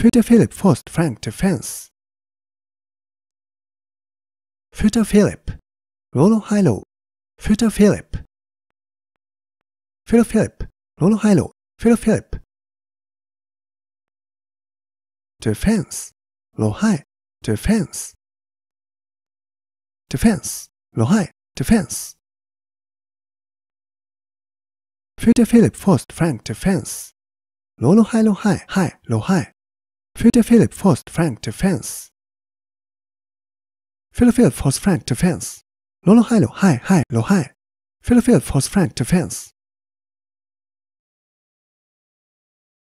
Future Philip forced Frank to fence. Future Philip, Rollo Hilo, Future Philip, Philo Philip, Rollo Hilo, Philo Philip. To fence, Lohai, to fence. To fence, Lohai, to fence. Future Philip forced Frank to fence. Lo lo high lo high lo high. Peter Philip forced Frank to fence. Peter Philip forced Frank to fence. Lolo hi low high high low high. Peter Philip forced Frank to fence.